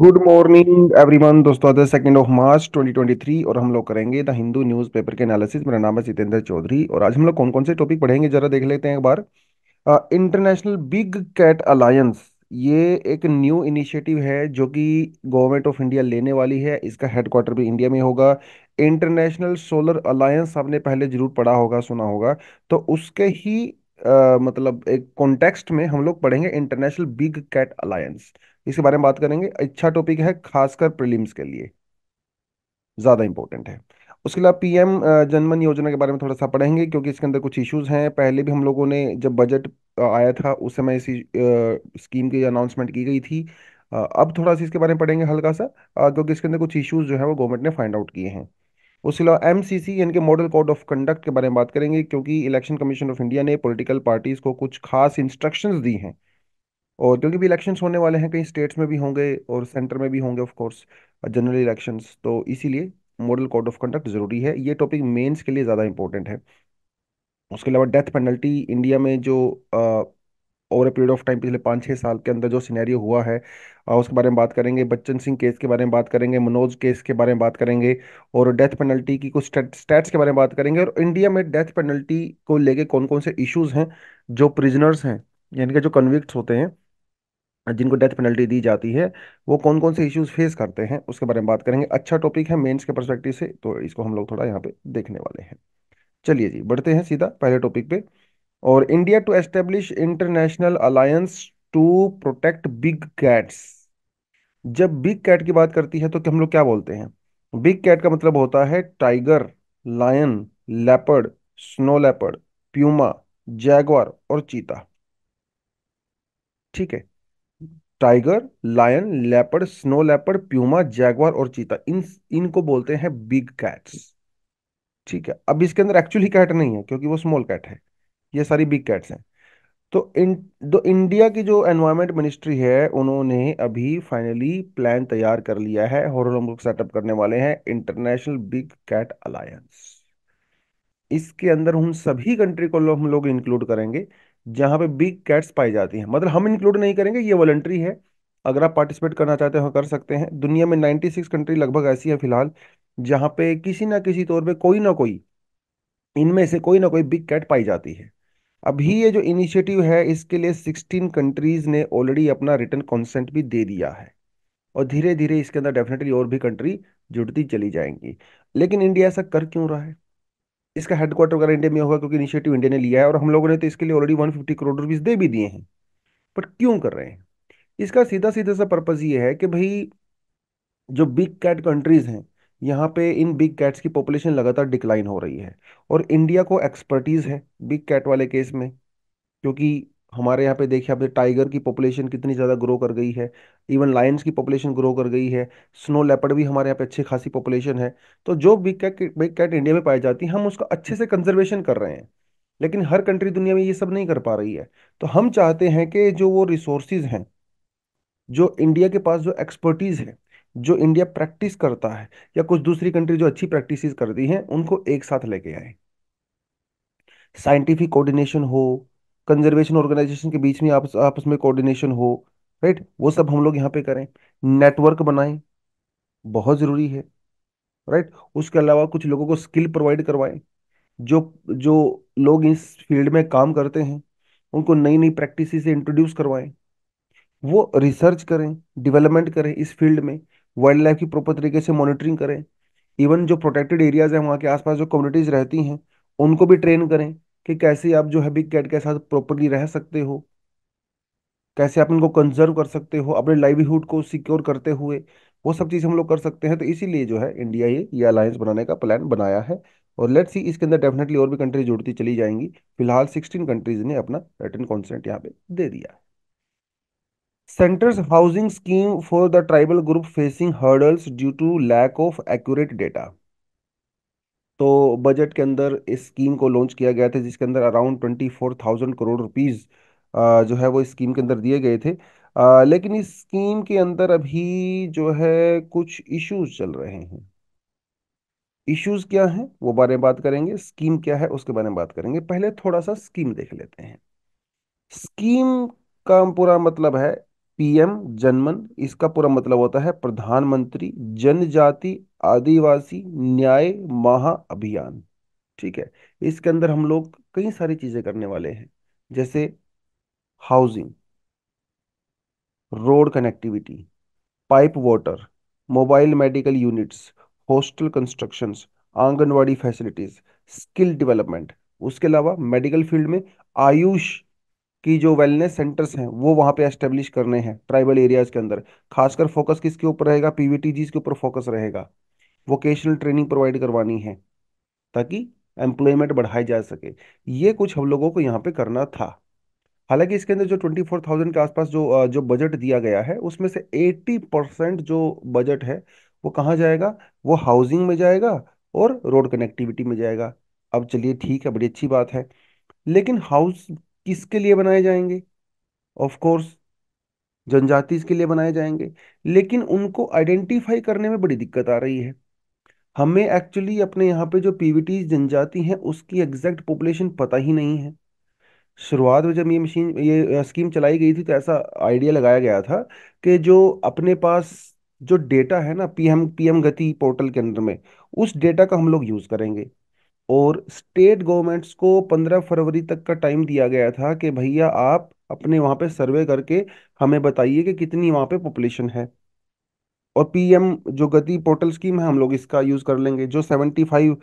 Good morning everyone दोस्तों आज second of March 2023 और हम लोग करेंगे द हिंदू न्यूज़ पेपर के एनालिसिस मेरा नाम है जितेंद्र चौधरी और आज हम लोग कौन कौन से टॉपिक पढ़ेंगे जरा देख लेते हैं एक बार इंटरनेशनल बिग कैट अलायंस ये एक न्यू इनिशिएटिव है जो कि गवर्नमेंट ऑफ इंडिया लेने वाली है इसका हेडक्वार्टर भी इंडिया में होगा इंटरनेशनल सोलर अलायंस आपने पहले जरूर पढ़ा होगा सुना होगा तो उसके ही आ, मतलब एक कॉन्टेक्स्ट में हम लोग पढ़ेंगे इंटरनेशनल बिग कैट अलायंस इसके बारे में बात करेंगे अच्छा टॉपिक है खासकर प्रीलिम्स के लिए ज़्यादा इंपॉर्टेंट है उसके अलावा पीएम जनमन योजना के बारे में थोड़ा सा पढ़ेंगे क्योंकि इसके अंदर कुछ इश्यूज हैं पहले भी हम लोगों ने जब बजट आया था उस समय इसी स्कीम की अनाउंसमेंट की गई थी अब थोड़ा सा इसके बारे में पढ़ेंगे हल्का सा क्योंकि इसके अंदर कुछ इश्यूज जो है वो गवर्नमेंट ने फाइंड आउट किए हैं उसके अलावा एम सी इनके मॉडल कोड ऑफ कंडक्ट के बारे में बात करेंगे क्योंकि इलेक्शन कमीशन ऑफ इंडिया ने पोलिटिकल पार्टीज़ को कुछ खास इंस्ट्रक्शन दी हैं और क्योंकि भी इलेक्शंस होने वाले हैं कई स्टेट्स में भी होंगे और सेंटर में भी होंगे ऑफ कोर्स जनरल इलेक्शंस तो इसीलिए मॉडल कोड ऑफ कंडक्ट ज़रूरी है ये टॉपिक मेंस के लिए ज़्यादा इंपॉर्टेंट है उसके अलावा डेथ पेनल्टी इंडिया में जो over a period of time पिछले पाँच छः साल के अंदर जो सिनेरियो हुआ है आ, uh, उसके बारे में बात करेंगे बच्चन सिंह केस के बारे में बात करेंगे मनोज केस के बारे में बात करेंगे और डेथ पेनल्टी की कुछ स्टेट्स के बारे में बात करेंगे और इंडिया में डेथ पेनल्टी को लेके कौन कौन से इश्यूज़ हैं जो प्रिजनर्स हैं यानी कि जो कन्विक्ट होते हैं जिनको डेथ पेनल्टी दी जाती है वो कौन कौन से इश्यूज फेस करते हैं उसके बारे में बात करेंगे अच्छा टॉपिक है मेंस के परस्पेक्टिव से तो इसको हम लोग थोड़ा यहाँ पे देखने वाले हैं चलिए जी बढ़ते हैं सीधा पहले टॉपिक पे और India to establish international alliance to protect big cats जब बिग कैट की बात करती है तो हम लोग क्या बोलते हैं बिग कैट का मतलब होता है tiger lion leopard snow leopard puma jaguar और चीता ठीक है tiger lion leopard snow leopard puma jaguar और चीता इन इनको बोलते हैं बिग कैट्स ठीक है अब इसके अंदर एक्चुअली कैट नहीं है क्योंकि वो स्मॉल कैट है ये सारी बिग कैट्स हैं तो इन दो तो इंडिया की जो एनवायरमेंट मिनिस्ट्री है उन्होंने अभी फाइनली प्लान तैयार कर लिया है और हम लोग सेटअप करने वाले हैं इंटरनेशनल बिग कैट अलायंस इसके अंदर उन सभी कंट्री को हम लोग इंक्लूड करेंगे जहां पे बिग कैट्स पाई जाती हैं मतलब हम इंक्लूड नहीं करेंगे ये वॉलंट्री है अगर आप पार्टिसिपेट करना चाहते हो कर सकते हैं दुनिया में 96 कंट्री लगभग ऐसी है फिलहाल जहां पे किसी ना किसी तौर पे कोई ना कोई इनमें से कोई ना कोई बिग कैट पाई जाती है अभी ये जो इनिशिएटिव है इसके लिए 16 कंट्रीज ने ऑलरेडी अपना रिटर्न कॉन्सेंट भी दे दिया है और धीरे धीरे इसके अंदर डेफिनेटली और भी कंट्री जुड़ती चली जाएंगी लेकिन इंडिया ऐसा कर क्यों रहा है इसका हेडक्वार्टर वगैरह इंडिया में होगा क्योंकि इनिशिएटिव इंडिया ने लिया है और हम लोगों ने तो इसके लिए already one fifty crore rupees दे भी दिए हैं बट क्यों कर रहे हैं इसका सीधा सीधा सा पर्पज़ ये है कि भाई जो बिग कैट कंट्रीज़ हैं यहाँ पे इन बिग कैट्स की पॉपुलेशन लगातार डिक्लाइन हो रही है और इंडिया को एक्सपर्टीज़ है बिग कैट वाले केस में क्योंकि हमारे यहाँ पे देखिए आपने टाइगर की पॉपुलेशन कितनी ज़्यादा ग्रो कर गई है इवन लायंस की पॉपुलेशन ग्रो कर गई है स्नो लेपर्ड भी हमारे यहाँ पे अच्छी खासी पॉपुलेशन है तो जो big cat big cat India में पाई जाती है हम उसका अच्छे से कंजर्वेशन कर रहे हैं लेकिन हर कंट्री दुनिया में ये सब नहीं कर पा रही है तो हम चाहते हैं कि जो वो रिसोर्सिस हैं जो इंडिया के पास जो एक्सपर्टीज़ है जो इंडिया प्रैक्टिस करता है या कुछ दूसरी कंट्री जो अच्छी प्रैक्टिस करती हैं उनको एक साथ लेके आए साइंटिफिक कोऑर्डिनेशन हो कंजर्वेशन ऑर्गेनाइजेशन के बीच में आपस आपस में कोऑर्डिनेशन हो राइट वो सब हम लोग यहाँ पे करें नेटवर्क बनाएं बहुत ज़रूरी है राइट उसके अलावा कुछ लोगों को स्किल प्रोवाइड करवाएं जो जो लोग इस फील्ड में काम करते हैं उनको नई नई प्रैक्टिस से इंट्रोड्यूस करवाएं वो रिसर्च करें डेवलपमेंट करें इस फील्ड में वाइल्ड लाइफ की प्रॉपर तरीके से मॉनिटरिंग करें इवन जो प्रोटेक्टेड एरियाज हैं वहाँ के आसपास जो कम्युनिटीज़ रहती हैं उनको भी ट्रेन करें कि कैसे आप जो है बिग कैट के साथ प्रॉपरली रह सकते हो कैसे आप इनको कंजर्व कर सकते हो अपने लाइवलीहुड को सिक्योर करते हुए वो सब चीज़ हम लोग कर सकते हैं तो इसीलिए जो है इंडिया ये ये अलायंस बनाने का प्लान बनाया है और लेट्स सी इसके अंदर डेफिनेटली और भी कंट्री जुड़ती चली जाएंगी फिलहाल सिक्सटीन कंट्रीज ने अपना रिटर्न कॉन्सेंट यहाँ पे दे दिया centre's housing scheme for the tribal group facing hurdles due to lack of accurate data तो बजट के अंदर इस स्कीम को लॉन्च किया गया था जिसके अंदर around twenty four thousand crore rupees जो है वो स्कीम के अंदर दिए गए थे आ, लेकिन इस स्कीम के अंदर अभी जो है कुछ इश्यूज चल रहे हैं इश्यूज क्या हैं वो बारे में बात करेंगे स्कीम क्या है उसके बारे में बात करेंगे पहले थोड़ा सा स्कीम देख लेते हैं स्कीम का पूरा मतलब है पीएम जनमन इसका पूरा मतलब होता है प्रधानमंत्री जनजाति आदिवासी न्याय महा अभियान ठीक है इसके अंदर हम लोग कई सारी चीजें करने वाले हैं जैसे housing road connectivity pipe water mobile medical units hostel constructions anganwadi facilities skill development उसके अलावा मेडिकल फील्ड में आयुष की जो वेलनेस सेंटर्स हैं वो वहां पे एस्टेब्लिश करने हैं ट्राइबल एरियाज के अंदर खासकर फोकस किसके ऊपर रहेगा पीवीटीजी के ऊपर फोकस रहेगा वोकेशनल ट्रेनिंग प्रोवाइड करवानी है ताकि एम्प्लॉयमेंट बढ़ाई जा सके ये कुछ हम लोगों को यहाँ पे करना था हालांकि इसके अंदर जो ट्वेंटी फोर थाउजेंड के आसपास जो जो बजट दिया गया है उसमें से एट्टी परसेंट जो बजट है वो कहाँ जाएगा वो हाउसिंग में जाएगा और रोड कनेक्टिविटी में जाएगा अब चलिए ठीक है बड़ी अच्छी बात है लेकिन हाउस किसके लिए बनाए जाएंगे ऑफकोर्स जनजाति के लिए बनाए जाएंगे लेकिन उनको आइडेंटिफाई करने में बड़ी दिक्कत आ रही है हमें एक्चुअली अपने यहाँ पे जो पीवीटी जनजाति हैं उसकी एग्जैक्ट पॉपुलेशन पता ही नहीं है शुरुआत में जब ये मशीन ये स्कीम चलाई गई थी तो ऐसा आइडिया लगाया गया था कि जो अपने पास जो डेटा है ना पीएम पीएम गति पोर्टल के अंदर में उस डेटा का हम लोग यूज़ करेंगे और स्टेट गवर्नमेंट्स को पंद्रह फरवरी तक का टाइम दिया गया था कि भैया आप अपने वहाँ पे सर्वे करके हमें बताइए कि कितनी वहाँ पे पॉपुलेशन है और पीएम जो गति पोर्टल स्कीम है हम लोग इसका यूज कर लेंगे जो सेवेंटी फाइव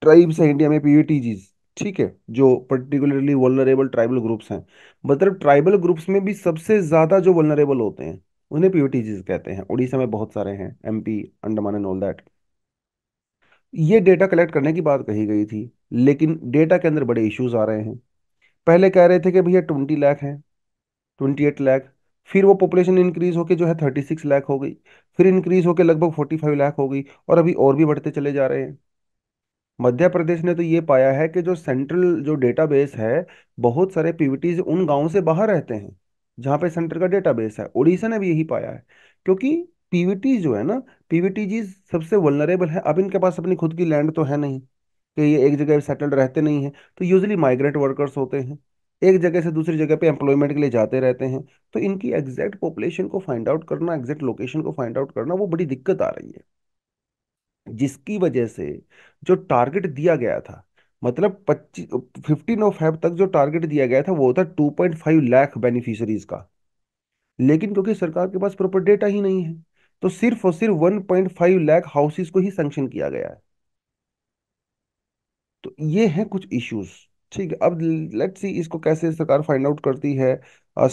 ट्राइब्स है इंडिया में पीयूटीजीज ठीक है जो पर्टिकुलरली वनरेबल ट्राइबल ग्रुप्स हैं मतलब ट्राइबल ग्रुप्स में भी सबसे ज़्यादा जो वनरेबल होते हैं उन्हें पीओटीजीज कहते हैं उड़ीसा में बहुत सारे हैं MP Andaman and all that ये डेटा कलेक्ट करने की बात कही गई थी लेकिन डेटा के अंदर बड़े इश्यूज आ रहे हैं पहले कह रहे थे कि भैया ट्वेंटी लाख हैं ट्वेंटी एट लाख फिर वो पॉपुलेशन इंक्रीज़ होकर जो है थर्टी सिक्स लाख हो गई फिर इंक्रीज़ होके लगभग फोर्टी फाइव लाख हो गई और अभी और भी बढ़ते चले जा रहे हैं मध्य प्रदेश ने तो ये पाया है कि जो सेंट्रल जो डेटाबेस है बहुत सारे पीवीटीज उन गाँव से बाहर रहते हैं जहाँ पे सेंटर का डेटाबेस है उड़ीसा ने भी यही पाया है क्योंकि पीवीटी जो है ना पीवीटी जी सबसे वलनरेबल है अब इनके पास अपनी खुद की लैंड तो है नहीं कि ये एक जगह सेटल्ड रहते नहीं है तो यूजली माइग्रेंट वर्कर्स होते हैं एक जगह से दूसरी जगह पे एम्प्लॉयमेंट के लिए जाते रहते हैं तो इनकी एग्जैक्ट पॉपुलेशन को फाइंड आउट करना एग्जैक्ट लोकेशन को फाइंड आउट करना वो बड़ी दिक्कत आ रही है जिसकी वजह से जो टारगेट दिया गया था मतलब पच्चीस फिफ्टीन ऑफ फाइव तक जो टारगेट दिया गया था वो था two point five lakh beneficiaries का लेकिन क्योंकि सरकार के पास प्रॉपर डेटा ही नहीं है तो सिर्फ और सिर्फ one point five lakh houses को ही सेंक्शन किया गया है तो ये है कुछ इश्यूज़ ठीक है अब लेट्स सी इसको कैसे सरकार फाइंड आउट करती है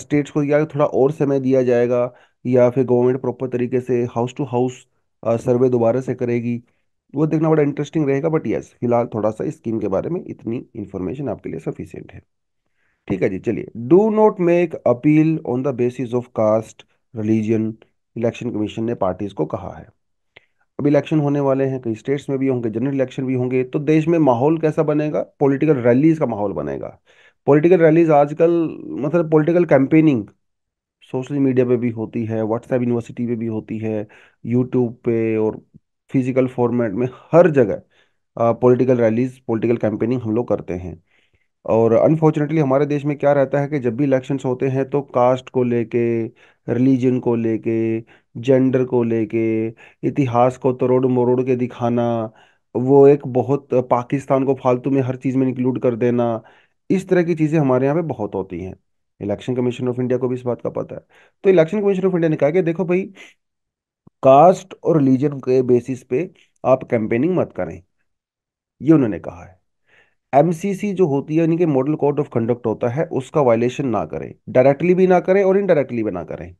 स्टेट्स को या थोड़ा और समय दिया जाएगा या फिर गवर्नमेंट प्रॉपर तरीके से हाउस टू हाउस सर्वे दोबारा से करेगी वो देखना बड़ा इंटरेस्टिंग रहेगा बट यस फिलहाल थोड़ा सा इस स्कीम के बारे में इतनी इन्फॉर्मेशन आपके लिए सफिशियंट है ठीक है जी चलिए do not make appeal on the basis of caste religion election commission ने पार्टीज को कहा है अब इलेक्शन होने वाले हैं कई स्टेट्स में भी होंगे जनरल इलेक्शन भी होंगे तो देश में माहौल कैसा बनेगा पॉलिटिकल रैलीज का माहौल बनेगा पॉलिटिकल रैलीज आजकल मतलब पॉलिटिकल कैंपेनिंग सोशल मीडिया पे भी होती है व्हाट्सएप यूनिवर्सिटी पे भी होती है यूट्यूब पे और फिजिकल फॉर्मेट में हर जगह पॉलिटिकल रैलीज पॉलिटिकल कैंपेनिंग हम लोग करते हैं और अनफॉर्चुनेटली हमारे देश में क्या रहता है कि जब भी इलेक्शंस होते हैं तो कास्ट को लेके रिलीजन को लेके जेंडर को लेके इतिहास को तरोड़ मरोड़ के दिखाना वो एक बहुत पाकिस्तान को फालतू में हर चीज़ में इंक्लूड कर देना इस तरह की चीज़ें हमारे यहाँ पे बहुत होती हैं इलेक्शन कमीशन ऑफ इंडिया को भी इस बात का पता है तो इलेक्शन कमीशन ऑफ इंडिया ने कहा कि देखो भाई कास्ट और रिलीजन के बेसिस पे आप कैंपेनिंग मत करें ये उन्होंने कहा है एमसीसी जो होती है यानी कि मॉडल कोड ऑफ कंडक्ट होता है उसका वायलेशन ना करें डायरेक्टली भी ना करें और इनडायरेक्टली भी ना करें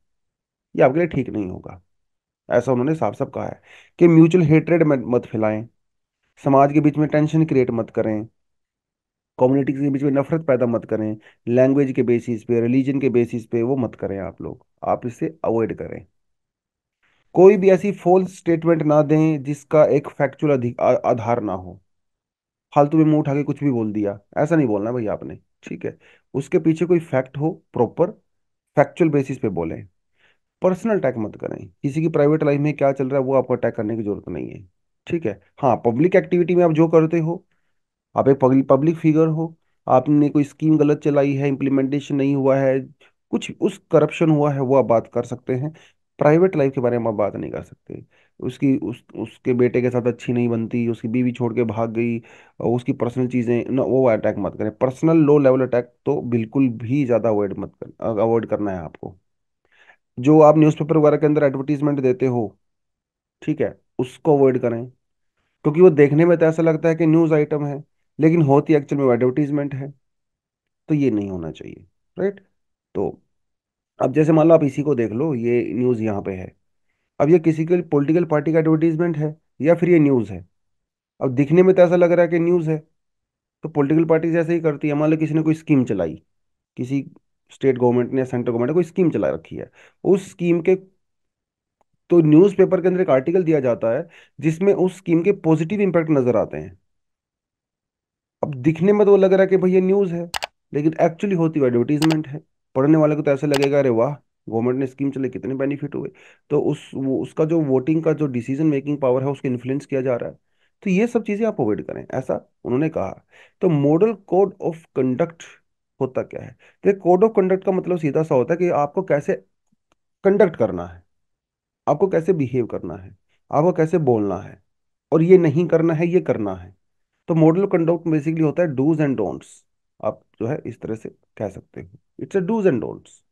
ये आपके लिए ठीक नहीं होगा ऐसा उन्होंने साफ साफ कहा है कि म्यूचुअल हेट्रेड मत फैलाएं समाज के बीच में टेंशन क्रिएट मत करें कम्युनिटी के बीच में नफरत पैदा मत करें लैंग्वेज के बेसिस पे रिलीजन के बेसिस पे वो मत करें आप लोग आप इसे अवॉइड करें कोई भी ऐसी फॉल्स स्टेटमेंट ना दें जिसका एक फैक्चुअल आधार ना हो फालतू में मुंह उठा के कुछ भी बोल दिया ऐसा नहीं बोलना भाई आपने ठीक है उसके पीछे कोई फैक्ट हो प्रॉपर फैक्चुअल बेसिस पे बोलें पर्सनल अटैक मत करें किसी की प्राइवेट लाइफ में क्या चल रहा है वो आपको अटैक करने की जरूरत नहीं है ठीक है हाँ पब्लिक एक्टिविटी में आप जो करते हो आप एक पब्लिक फिगर हो आपने कोई स्कीम गलत चलाई है इम्प्लीमेंटेशन नहीं हुआ है कुछ उस करप्शन हुआ है वो आप बात कर सकते हैं प्राइवेट लाइफ के बारे में आप बात नहीं कर सकते उसकी उस उसके बेटे के साथ अच्छी नहीं बनती उसकी बीवी छोड़ के भाग गई उसकी पर्सनल चीज़ें ना वो अटैक मत करें पर्सनल लो लेवल अटैक तो बिल्कुल भी ज़्यादा अवॉइड मत कर अवॉइड करना है आपको जो आप न्यूज़पेपर वगैरह के अंदर एडवर्टीजमेंट देते हो ठीक है उसको अवॉइड करें क्योंकि वो देखने में तो ऐसा लगता है कि न्यूज़ आइटम है लेकिन होती एक्चुअल में एडवर्टीजमेंट है तो ये नहीं होना चाहिए राइट तो अब जैसे मान लो आप इसी को देख लो ये न्यूज़ यहाँ पे है अब ये किसी के पॉलिटिकल पार्टी का एडवर्टीजमेंट है या फिर ये न्यूज़ है अब दिखने में तो ऐसा लग रहा है कि न्यूज़ है तो पॉलिटिकल पार्टीज ऐसे ही करती है मान लो किसी ने कोई स्कीम चलाई किसी स्टेट गवर्नमेंट ने सेंट्रल गवर्नमेंट ने कोई स्कीम चला रखी है उस स्कीम के तो न्यूज़पेपर के अंदर एक आर्टिकल दिया जाता है जिसमें उस स्कीम के पॉजिटिव इंपैक्ट नज़र आते हैं अब दिखने में तो लग रहा है कि भाई ये न्यूज़ है लेकिन एक्चुअली होती हुई एडवर्टीजमेंट है पढ़ने वाले को तो ऐसा लगेगा अरे वाह गवर्नमेंट ने स्कीम चले कितने बेनिफिट हुए तो उस वो, उसका जो वोटिंग का जो डिसीजन मेकिंग पावर है उसको इन्फ्लुएंस किया जा रहा है तो ये सब चीज़ें आप अवॉइड करें ऐसा उन्होंने कहा तो मॉडल कोड ऑफ कंडक्ट होता क्या है तो कोड ऑफ कंडक्ट का मतलब सीधा सा होता है कि आपको कैसे कंडक्ट करना है आपको कैसे बिहेव करना है आपको कैसे बोलना है और ये नहीं करना है ये करना है तो मॉडल ऑफ कंडक्ट बेसिकली होता है डूज एंड डोंट्स आप जो है इस तरह से कह सकते हो it's a dos and don'ts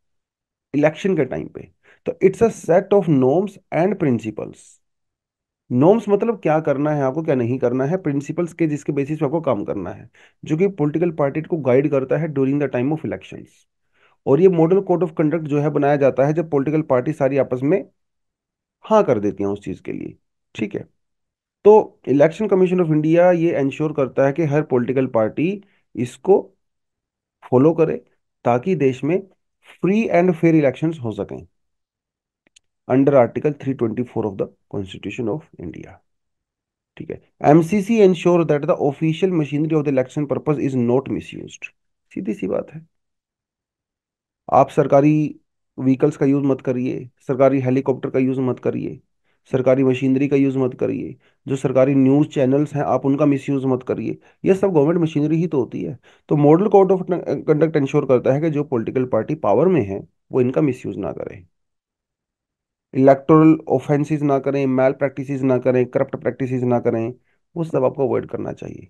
election के टाइम पे तो it's a set of norms and principles norms मतलब क्या करना है आपको क्या नहीं करना है प्रिंसिपल्स के जिसके बेसिस पे आपको काम करना है जो कि पॉलिटिकल पार्टी को गाइड करता है during the time of election और ये मॉडल कोड ऑफ कंडक्ट जो है बनाया जाता है जब पॉलिटिकल पार्टी सारी आपस में हाँ कर देती हैं उस चीज़ के लिए ठीक है तो इलेक्शन कमीशन ऑफ इंडिया ये इंश्योर करता है कि हर पॉलिटिकल पार्टी इसको फॉलो करे ताकि देश में फ्री एंड फेयर इलेक्शंस हो सकें under Article 324 of the constitution of India ठीक है MCC ensure that the official machinery of the election purpose is not misused सीधी सी बात है आप सरकारी व्हीकल्स का यूज मत करिए सरकारी हेलीकॉप्टर का यूज मत करिए सरकारी मशीनरी का यूज मत करिए जो सरकारी न्यूज चैनल्स हैं आप उनका यूज मत करिए ये सब गवर्नमेंट मशीनरी ही तो होती है तो model code of conduct ensure करता है कि जो पॉलिटिकल पार्टी पावर में है वो इनका मिसयूज ना करें इलेक्टोरल ऑफेंसिस ना करें मेल प्रैक्टिस ना करें करप्ट प्रैक्टिस ना करें वो सब आपको अवॉइड करना चाहिए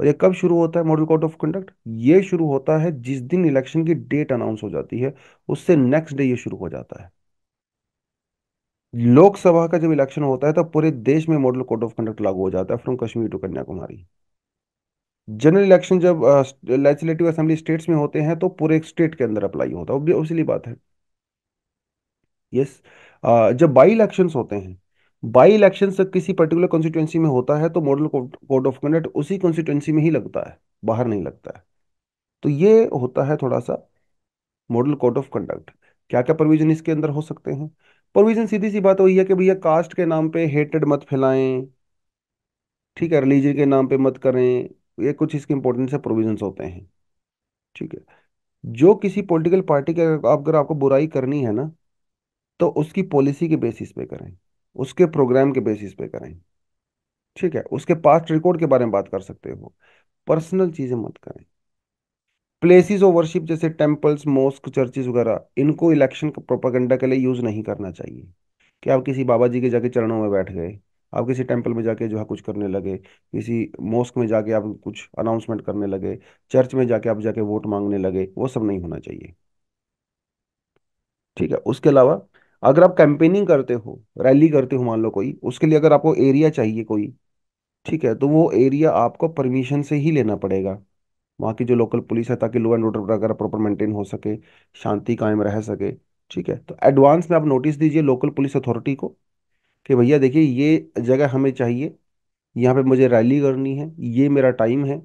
और ये कब शुरू होता है मॉडल कोड ऑफ कंडक्ट ये शुरू होता है जिस दिन इलेक्शन की डेट अनाउंस हो जाती है उससे नेक्स्ट डे ये शुरू हो जाता है लोकसभा का जब इलेक्शन होता है तो पूरे देश में मॉडल कोड ऑफ कंडक्ट लागू हो जाता है from Kashmir to Kanyakumari general election जब लेजिस्लेटिव असेंबली स्टेट्स में होते हैं तो पूरे स्टेट के अंदर अप्लाई होता है ऑब्वियसली बात है यस yes. जब बाई इलेक्शन होते हैं बाई इलेक्शन किसी पर्टिकुलर कॉन्स्टिट्यूंसी में होता है तो मॉडल कोड ऑफ कंडक्ट उसी कॉन्स्टिट्यूंसी में ही लगता है बाहर नहीं लगता है तो ये होता है थोड़ा सा मॉडल कोड ऑफ कंडक्ट क्या क्या प्रोविजन इसके अंदर हो सकते हैं प्रोविजन सीधी सी बात वही है कि भैया कास्ट के नाम पे हेटेड मत फैलाएं ठीक है रिलीजन के नाम पे मत करें ये कुछ इसके इंपॉर्टेंट से प्रोविजन होते हैं ठीक है जो किसी पॉलिटिकल पार्टी के अगर आपको बुराई करनी है ना तो उसकी पॉलिसी के बेसिस पे करें उसके प्रोग्राम के बेसिस पे करें ठीक है उसके पास्ट रिकॉर्ड के बारे में बात कर सकते हो पर्सनल चीज़ें मत करें प्लेसेस ऑफ वर्शिप जैसे टेम्पल्स मॉस्क चर्चेस वगैरह इनको इलेक्शन प्रोपागेंडा के लिए यूज़ नहीं करना चाहिए कि आप किसी बाबा जी के जाके चरणों में बैठ गए आप किसी टेम्पल में जाके जो है कुछ करने लगे किसी मॉस्क में जाके आप कुछ अनाउंसमेंट करने लगे चर्च में जाके आप जाके वोट मांगने लगे वो सब नहीं होना चाहिए ठीक है उसके अलावा अगर आप कैंपेनिंग करते हो रैली करते हो मान लो कोई उसके लिए अगर आपको एरिया चाहिए कोई ठीक है तो वो एरिया आपको परमिशन से ही लेना पड़ेगा वहाँ की जो लोकल पुलिस है ताकि लो एंड ऑर्डर अगर प्रॉपर मेंटेन हो सके शांति कायम रह सके ठीक है तो एडवांस में आप नोटिस दीजिए लोकल पुलिस अथॉरिटी को कि भैया देखिए ये जगह हमें चाहिए यहाँ पे मुझे रैली करनी है ये मेरा टाइम है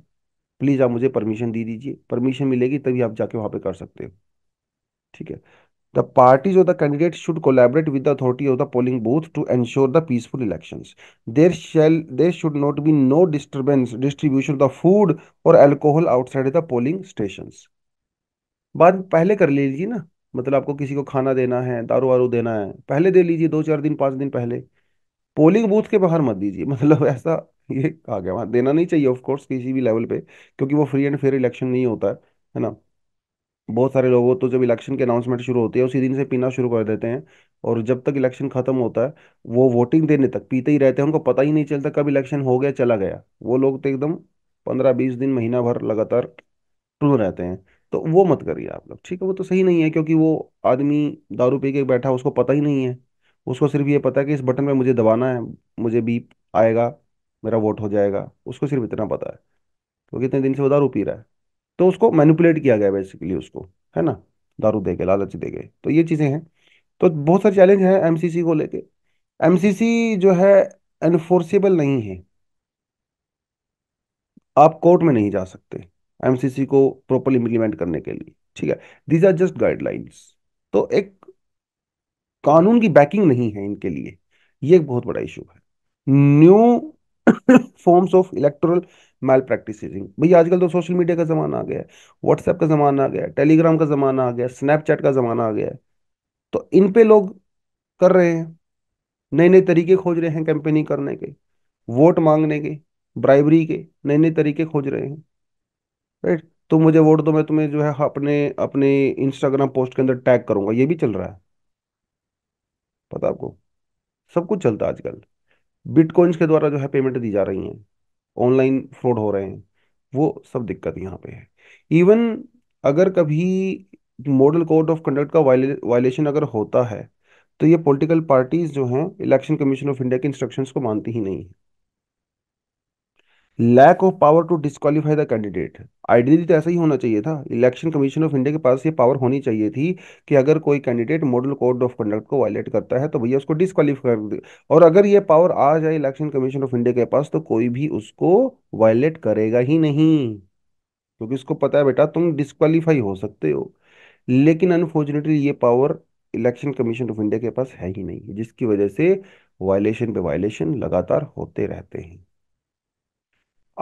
प्लीज़ आप मुझे परमिशन दे दीजिए परमिशन मिलेगी तभी आप जाके वहाँ पे कर सकते हो ठीक है the parties of the candidate should collaborate with the authority of the polling booth to ensure the peaceful election there shall there should not be no disturbance distribution the food और alcohol outside the polling station बात पहले कर लीजिए ना मतलब आपको किसी को खाना देना है दारू वारू देना है पहले दे लीजिए दो चार दिन पांच दिन पहले पोलिंग बूथ के बाहर मत दीजिए मतलब ऐसा ये आ गया वहां देना नहीं चाहिए ऑफकोर्स किसी भी लेवल पे क्योंकि वो फ्री एंड फेयर इलेक्शन नहीं होता है ना बहुत सारे लोग तो जब इलेक्शन के अनाउंसमेंट शुरू होती है उसी दिन से पीना शुरू कर देते हैं और जब तक इलेक्शन खत्म होता है वो वोटिंग देने तक पीते ही रहते हैं उनको पता ही नहीं चलता कब इलेक्शन हो गया चला गया वो लोग तो एकदम पंद्रह बीस दिन महीना भर लगातार टूल रहते हैं तो वो मत करिए आप लोग ठीक है वो तो सही नहीं है क्योंकि वो आदमी दारू पी के बैठा उसको पता ही नहीं है उसको सिर्फ ये पता है कि इस बटन पर मुझे दबाना है मुझे बीप आएगा मेरा वोट हो जाएगा उसको सिर्फ इतना पता है क्योंकि इतने दिन से वो दारू पी रहा है तो उसको मैनिपुलेट किया गया बेसिकली उसको है ना दारू दे के लालच दे गए तो ये चीज़ें हैं तो बहुत सारे चैलेंज हैं एम को लेके एम जो है एनफोर्सेबल नहीं है आप कोर्ट में नहीं जा सकते एमसीसी को प्रॉपर इम्प्लीमेंट करने के लिए ठीक है दीज आर जस्ट गाइडलाइंस तो एक कानून की बैकिंग नहीं है इनके लिए ये एक बहुत बड़ा इशू है new forms of electoral mal practicing भैया आजकल तो सोशल मीडिया का ज़माना आ गया है व्हाट्सएप का ज़माना आ गया है टेलीग्राम का ज़माना आ गया स्नैपचैट का ज़माना आ गया है तो इन पे लोग कर रहे हैं नए नए तरीके खोज रहे हैं कैंपेनिंग करने के वोट मांगने के ब्राइबरी के नए नए तरीके खोज रहे हैं राइट तो मुझे वोट दो मैं तुम्हें जो है अपने अपने इंस्टाग्राम पोस्ट के अंदर टैग करूंगा ये भी चल रहा है पता आपको सब कुछ चलता है आजकल बिटकॉइंस के द्वारा जो है पेमेंट दी जा रही है ऑनलाइन फ्रॉड हो रहे हैं वो सब दिक्कत यहाँ पे है इवन अगर कभी मॉडल कोड ऑफ कंडक्ट का वायलेशन अगर होता है तो ये पॉलिटिकल पार्टीज जो हैं इलेक्शन कमीशन ऑफ इंडिया के इंस्ट्रक्शंस को मानती ही नहीं है lack of power to disqualify the candidate ideally तो ऐसा ही होना चाहिए था इलेक्शन कमीशन ऑफ इंडिया के पास ये पावर होनी चाहिए थी कि अगर कोई candidate model code of conduct को वायलेट करता है तो भैया उसको डिस्कालीफाई कर दे और अगर ये पावर आ जाए इलेक्शन कमीशन ऑफ इंडिया के पास तो कोई भी उसको वायलेट करेगा ही नहीं क्योंकि उसको पता है बेटा तुम डिस्कालीफाई हो सकते हो लेकिन अनफॉर्चुनेटली ये power election commission of India के पास है ही नहीं जिसकी वजह से वायलेशन पे वायलेशन लगातार होते रहते हैं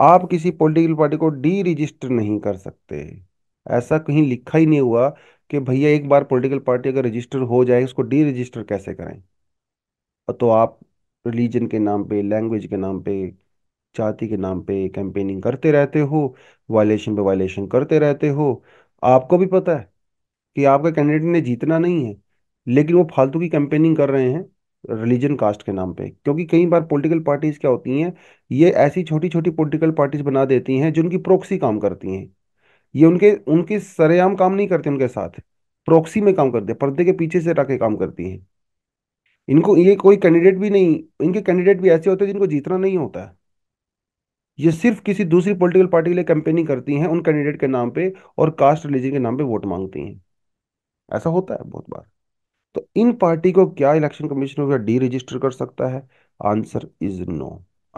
आप किसी पॉलिटिकल पार्टी को डी रजिस्टर नहीं कर सकते ऐसा कहीं लिखा ही नहीं हुआ कि भैया एक बार पॉलिटिकल पार्टी अगर रजिस्टर हो जाए उसको डी रजिस्टर कैसे करें तो आप रिलीजन के नाम पे लैंग्वेज के नाम पे जाति के नाम पे कैंपेनिंग करते रहते हो वायलेशन पे वायलेशन करते रहते हो आपको भी पता है कि आपका कैंडिडेट ने जीतना नहीं है लेकिन वो फालतू की कैंपेनिंग कर रहे हैं रिलीजन कास्ट के नाम पे क्योंकि कई बार पॉलिटिकल पार्टीज क्या होती हैं ये ऐसी छोटी छोटी पॉलिटिकल पार्टीज बना देती हैं जिनकी प्रोक्सी काम करती हैं ये उनके उनके सरेआम काम नहीं करते उनके साथ प्रोक्सी में काम करते पर्दे के पीछे से रखे काम करती हैं इनको ये कोई कैंडिडेट भी नहीं इनके कैंडिडेट भी ऐसे होते हैं जिनको जीतना नहीं होता है ये सिर्फ किसी दूसरी पॉलिटिकल पार्टी के लिए कैंपेनिंग करती हैं उन कैंडिडेट के नाम पे और कास्ट रिलीजन के नाम पे वोट मांगती हैं ऐसा होता है बहुत बार तो इन पार्टी को क्या election commission of deregister कर सकता है आंसर इज नो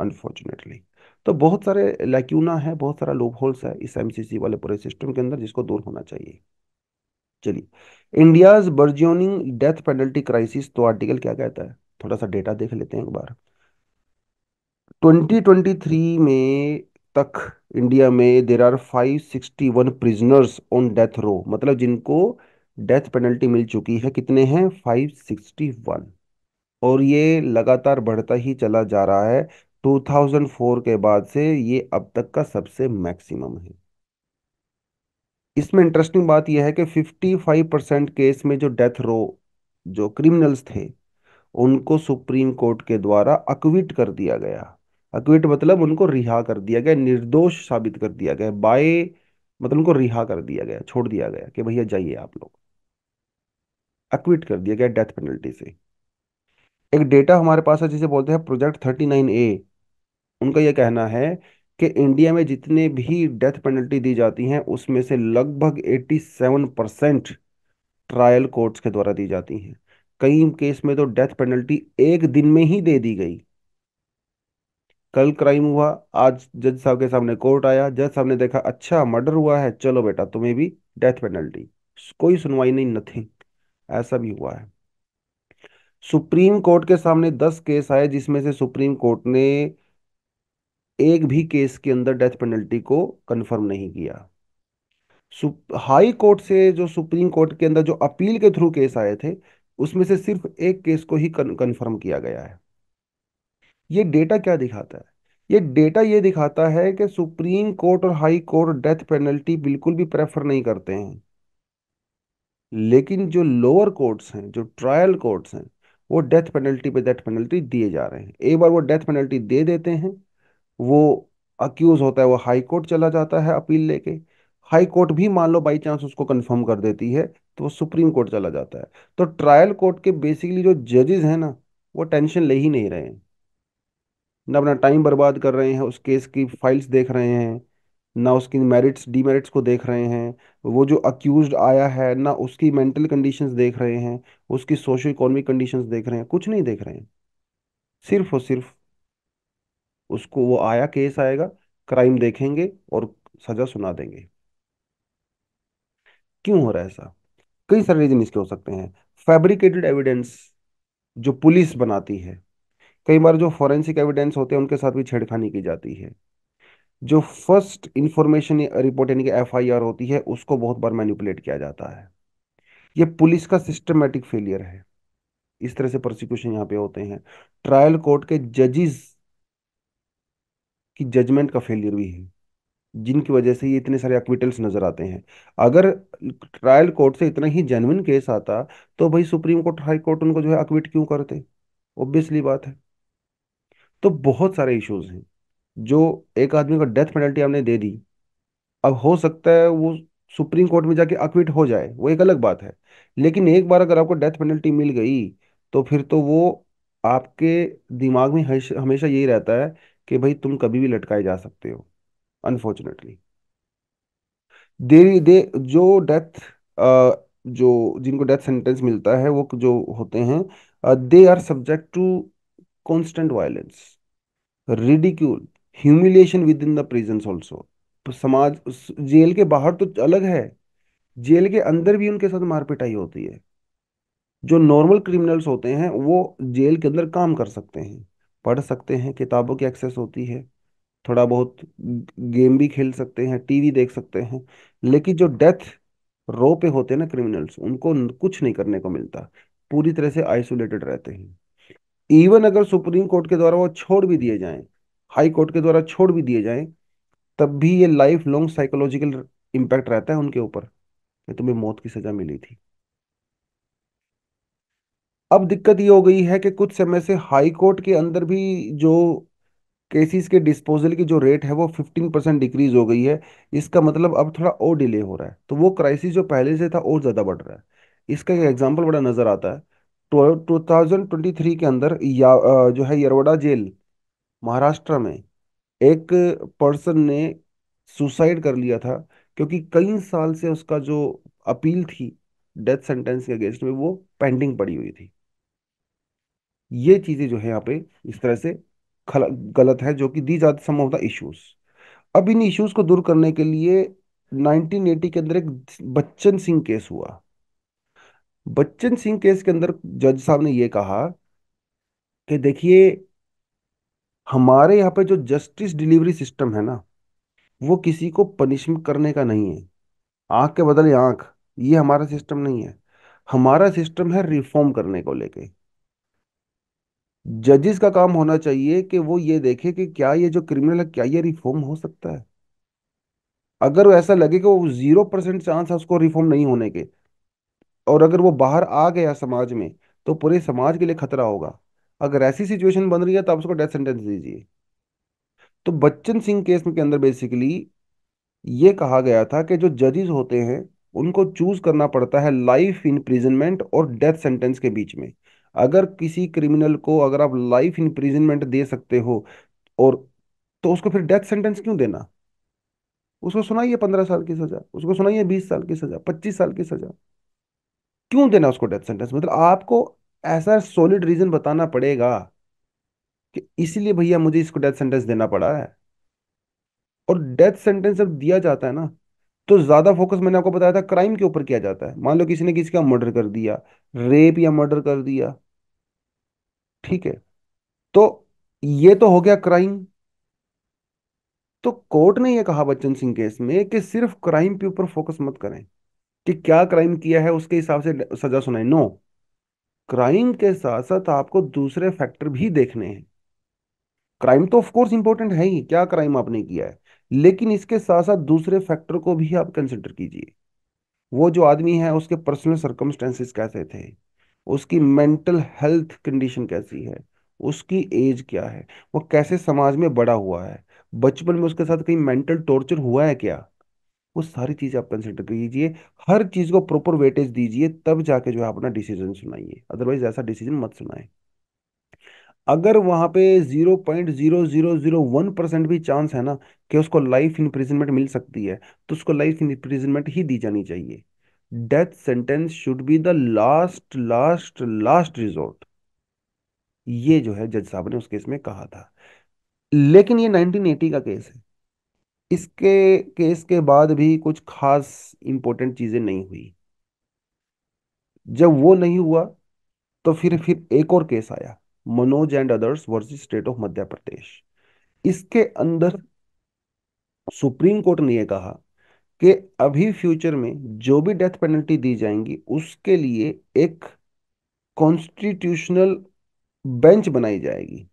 अनफॉर्चुनेटली तो बहुत सारे लैक्यूना है बहुत सारा लूप होल्स है इस एमसीसी वाले पूरे सिस्टम के अंदर जिसको दूर होना चाहिए चलिए India's burgeoning death penalty crisis तो आर्टिकल क्या कहता है थोड़ा सा डेटा देख लेते हैं एक बार 2023 में तक इंडिया में there are 561 prisoners on death row मतलब जिनको डेथ पेनल्टी मिल चुकी है कितने हैं 561 और ये लगातार बढ़ता ही चला जा रहा है 2004 के बाद से ये अब तक का सबसे मैक्सिमम है इसमें इंटरेस्टिंग बात यह है कि 55 परसेंट केस में जो डेथ रो जो क्रिमिनल्स थे उनको सुप्रीम कोर्ट के द्वारा अक्विट कर दिया गया अक्विट मतलब उनको रिहा कर दिया गया निर्दोष साबित कर दिया गया बाय मतलब उनको रिहा कर दिया गया छोड़ दिया गया कि भैया जाइए आप लोग अक्विट कर दिया गया डेथ पेनल्टी से एक डेटा हमारे पास है जिसे बोलते हैं प्रोजेक्ट थर्टी नाइन ए उनका यह कहना है कि इंडिया में जितने भी डेथ पेनल्टी दी जाती हैं उसमें से लगभग 87 परसेंट ट्रायल कोर्ट्स के द्वारा दी जाती हैं कई केस में तो डेथ पेनल्टी एक दिन में ही दे दी गई कल क्राइम हुआ आज जज साहब के सामने कोर्ट आया जज साहब ने देखा अच्छा मर्डर हुआ है चलो बेटा तुम्हें भी डेथ पेनल्टी कोई सुनवाई नहीं नथिंग ऐसा भी हुआ है सुप्रीम कोर्ट के सामने दस केस आए जिसमें से सुप्रीम कोर्ट ने एक भी केस के अंदर डेथ पेनल्टी को कंफर्म नहीं किया हाई कोर्ट से जो सुप्रीम कोर्ट के अंदर जो अपील के थ्रू केस आए थे उसमें से सिर्फ एक केस को ही कंफर्म किया गया है ये डेटा क्या दिखाता है ये डेटा ये दिखाता है कि सुप्रीम कोर्ट और हाई कोर्ट डेथ पेनल्टी बिल्कुल भी प्रेफर नहीं करते हैं लेकिन जो लोअर कोर्ट्स हैं जो ट्रायल कोर्ट्स हैं वो डेथ पेनल्टी पे डेथ पेनल्टी दिए जा रहे हैं एक बार वो डेथ पेनल्टी दे देते हैं वो अक्यूज होता है वो हाई कोर्ट चला जाता है अपील लेके हाई कोर्ट भी मान लो बाई चांस उसको कंफर्म कर देती है तो वो सुप्रीम कोर्ट चला जाता है तो ट्रायल कोर्ट के बेसिकली जो जजेस हैं ना वो टेंशन ले ही नहीं रहे हैं ना अपना टाइम बर्बाद कर रहे हैं उस केस की फाइल्स देख रहे हैं ना उसकी मेरिट्स डीमेरिट्स को देख रहे हैं वो जो अक्यूज्ड आया है ना उसकी मेंटल कंडीशंस देख रहे हैं उसकी सोशो इकोनॉमिक कंडीशंस देख रहे हैं कुछ नहीं देख रहे हैं सिर्फ और सिर्फ उसको वो आया केस आएगा क्राइम देखेंगे और सजा सुना देंगे क्यों हो रहा है ऐसा कई सारे रीजन इसके हो सकते हैं फैब्रिकेटेड एविडेंस जो पुलिस बनाती है कई बार जो फॉरेंसिक एविडेंस होते हैं उनके साथ भी छेड़खानी की जाती है जो फर्स्ट इंफॉर्मेशन रिपोर्ट यानी कि एफआईआर होती है उसको बहुत बार मैनिपुलेट किया जाता है ये पुलिस का सिस्टमेटिक फेलियर है इस तरह से प्रोसिक्यूशन यहाँ पे होते हैं ट्रायल कोर्ट के जजेस की जजमेंट का फेलियर भी है जिनकी वजह से ये इतने सारे एक्विटल्स नजर आते हैं अगर ट्रायल कोर्ट से इतना ही जेनविन केस आता तो भाई सुप्रीम कोर्ट हाई कोर्ट उनको जो है अक्विट क्यों करते ऑब्वियसली बात है तो बहुत सारे इश्यूज हैं जो एक आदमी को डेथ पेनल्टी हमने दे दी अब हो सकता है वो सुप्रीम कोर्ट में जाके अक्विट हो जाए वो एक अलग बात है लेकिन एक बार अगर आपको डेथ पेनल्टी मिल गई तो फिर तो वो आपके दिमाग में हमेशा यही रहता है कि भाई तुम कभी भी लटकाए जा सकते हो अनफॉर्चुनेटली देरी दे जो डेथ जो जिनको डेथ सेंटेंस मिलता है वो जो होते हैं they are subject to constant violence ridicule humiliation within the presence also समाज जेल के बाहर तो अलग है जेल के अंदर भी उनके साथ मार होती है जो नॉर्मल क्रिमिनल्स होते हैं वो जेल के अंदर काम कर सकते हैं पढ़ सकते हैं किताबों की एक्सेस होती है थोड़ा बहुत गेम भी खेल सकते हैं टीवी देख सकते हैं लेकिन जो डेथ रो पे होते हैं ना क्रिमिनल्स उनको कुछ नहीं करने को मिलता पूरी तरह से आइसोलेटेड रहते हैं इवन अगर सुप्रीम कोर्ट के द्वारा वो छोड़ भी दिए जाएं हाई कोर्ट के द्वारा छोड़ भी दिए जाएं तब भी ये लाइफ लॉन्ग साइकोलॉजिकल इम्पैक्ट रहता है उनके ऊपर तुम्हें मौत की सजा मिली थी अब दिक्कत ये हो गई है कि कुछ समय से हाई कोर्ट के अंदर भी जो केसेस के डिस्पोजल की जो रेट है वो 15 परसेंट डिक्रीज हो गई है इसका मतलब अब थोड़ा और डिले हो रहा है तो वो क्राइसिस जो पहले से था और ज़्यादा बढ़ रहा है इसका एक एग्जाम्पल बड़ा नज़र आता है टू थाउजेंड ट्वेंटी थ्री के अंदर या जो है यरवड़ा जेल महाराष्ट्र में एक पर्सन ने सुसाइड कर लिया था क्योंकि कई साल से उसका जो अपील थी डेथ सेंटेंस के अगेंस्ट में वो पेंडिंग पड़ी हुई थी ये चीजें जो है यहाँ पे इस तरह से गलत है जो कि दी जाती संभवतः इश्यूज अब इन इश्यूज को दूर करने के लिए 1980 के अंदर एक बच्चन सिंह केस हुआ बच्चन सिंह केस के अंदर जज साहब ने यह कहा कि देखिए हमारे यहाँ पे जो जस्टिस डिलीवरी सिस्टम है ना वो किसी को पनिशमेंट करने का नहीं है आंख के बदले आंख ये हमारा सिस्टम नहीं है हमारा सिस्टम है रिफॉर्म करने को लेके जजेस का काम होना चाहिए कि वो ये देखे कि क्या ये जो क्रिमिनल है क्या ये रिफॉर्म हो सकता है अगर ऐसा लगे कि वो जीरो परसेंट चांस है उसको रिफॉर्म नहीं होने के और अगर वो बाहर आ गया समाज में तो पूरे समाज के लिए खतरा होगा अगर ऐसी सिचुएशन बन रही है तो आप उसको डेथ सेंटेंस दीजिए तो बच्चन सिंह केस के अंदर बेसिकली ये कहा गया था कि जो जजेस होते हैं उनको चूज करना पड़ता है लाइफ इंप्रिजनमेंट और डेथ सेंटेंस के बीच में अगर किसी क्रिमिनल को अगर आप लाइफ इंप्रिजनमेंट दे सकते हो और तो उसको फिर डेथ सेंटेंस क्यों देना उसको सुनाइए पंद्रह साल की सजा उसको सुनाइए बीस साल की सजा पच्चीस साल की सजा क्यों देना उसको डेथ सेंटेंस मतलब आपको ऐसा सॉलिड रीजन बताना पड़ेगा कि इसीलिए भैया मुझे इसको डेथ सेंटेंस देना पड़ा है और डेथ सेंटेंस जब दिया जाता है ना तो ज्यादा फोकस मैंने आपको बताया था क्राइम के ऊपर किया जाता है मान लो किसी ने किसी का मर्डर कर दिया रेप या मर्डर कर दिया ठीक है तो ये तो हो गया क्राइम तो कोर्ट ने यह कहा बच्चन सिंह केस में कि सिर्फ क्राइम के ऊपर फोकस मत करें कि क्या क्राइम किया है उसके हिसाब से सजा सुनाए नो क्राइम के साथ साथ आपको दूसरे फैक्टर भी देखने हैं क्राइम तो ऑफकोर्स इंपॉर्टेंट है ही क्या क्राइम आपने किया है लेकिन इसके साथ साथ दूसरे फैक्टर को भी आप कंसिडर कीजिए वो जो आदमी है उसके पर्सनल सर्कमस्टेंसेस कैसे थे उसकी मेंटल हेल्थ कंडीशन कैसी है उसकी एज क्या है वो कैसे समाज में बड़ा हुआ है बचपन में उसके साथ कहीं मेंटल टॉर्चर हुआ है क्या वो सारी चीज़ें आप कंसिडर कीजिए हर चीज़ को प्रॉपर वेटेज दीजिए तब जाके जो है अपना डिसीजन सुनाइए अदरवाइज ऐसा डिसीजन मत सुनाए अगर वहाँ पे zero point zero zero zero one percent भी चांस है ना कि उसको लाइफ इंप्रिजनमेंट मिल सकती है तो उसको लाइफ इंप्रिजनमेंट ही दी जानी चाहिए death sentence should be the last last last resort ये जो है जज साहब ने उस केस में कहा था लेकिन ये 1980 का केस है इसके केस के बाद भी कुछ खास इंपॉर्टेंट चीज़ें नहीं हुई जब वो नहीं हुआ तो फिर फिर एक और केस आया Manoj and others versus state of Madhya Pradesh इसके अंदर सुप्रीम कोर्ट ने यह कहा कि अभी फ्यूचर में जो भी डेथ पेनल्टी दी जाएंगी उसके लिए एक कॉन्स्टिट्यूशनल बेंच बनाई जाएगी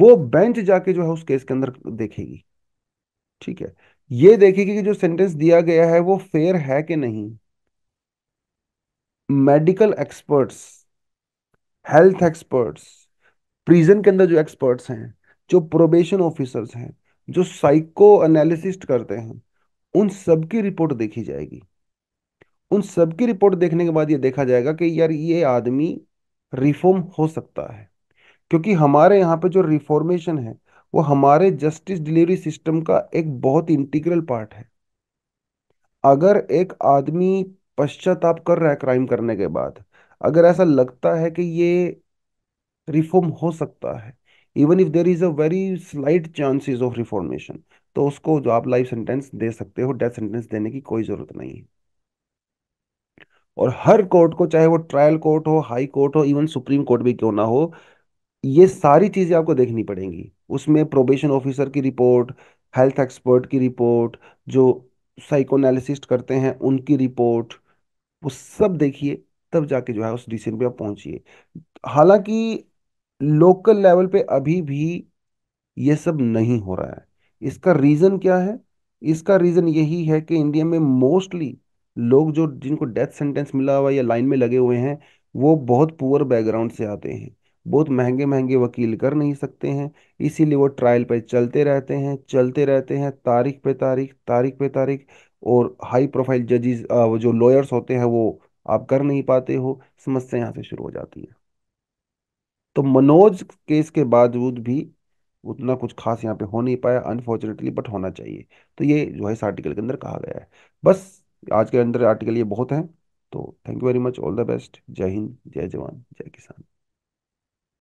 वो बेंच जाके जो है उस केस के अंदर देखेगी ठीक है ये देखेगी कि जो सेंटेंस दिया गया है वो फेयर है कि नहीं medical experts health experts prison के अंदर जो एक्सपर्ट्स हैं जो प्रोबेशन ऑफिसर्स हैं जो साइको एनालिसिस्ट करते हैं उन सब की रिपोर्ट देखी जाएगी उन सब की रिपोर्ट देखने के बाद ये देखा जाएगा कि यार ये आदमी रिफॉर्म हो सकता है क्योंकि हमारे यहाँ पे जो रिफॉर्मेशन है वो हमारे जस्टिस डिलीवरी सिस्टम का एक बहुत इंटीग्रल पार्ट है अगर एक आदमी पश्चाताप कर रहा है क्राइम करने के बाद अगर ऐसा लगता है कि ये रिफॉर्म हो सकता है even if there is a very slight chances of reformation तो उसको जो आप लाइफ सेंटेंस दे सकते हो डेथ सेंटेंस देने की कोई जरूरत नहीं है और हर कोर्ट को चाहे वो ट्रायल कोर्ट हो हाई कोर्ट हो इवन सुप्रीम कोर्ट भी क्यों ना हो ये सारी चीजें आपको देखनी पड़ेंगी उसमें प्रोबेशन ऑफिसर की रिपोर्ट हेल्थ एक्सपर्ट की रिपोर्ट जो साइकोनालिसिस्ट करते हैं उनकी रिपोर्ट वो सब देखिए तब जाके जो है उस डिसीजन पे आप पहुंचिए हालांकि लोकल लेवल पे अभी भी ये सब नहीं हो रहा है इसका रीज़न क्या है इसका रीज़न यही है कि इंडिया में मोस्टली लोग जो जिनको डेथ सेंटेंस मिला हुआ या लाइन में लगे हुए हैं वो बहुत पुअर बैकग्राउंड से आते हैं बहुत महंगे महंगे वकील कर नहीं सकते हैं इसीलिए वो ट्रायल पे चलते रहते हैं चलते रहते हैं तारीख पे तारीख तारीख पे तारीख और हाई प्रोफाइल जजेस जो लॉयर्स होते हैं वो आप कर नहीं पाते हो समस्या यहाँ से शुरू हो जाती है तो मनोज केस के बावजूद भी उतना कुछ खास यहाँ पे हो नहीं पाया अनफॉर्चुनेटली बट होना चाहिए तो ये जो है इस आर्टिकल के अंदर कहा गया है बस आज के अंदर आर्टिकल ये बहुत हैं तो thank you very much all the best जय हिंद जय जवान जय किसान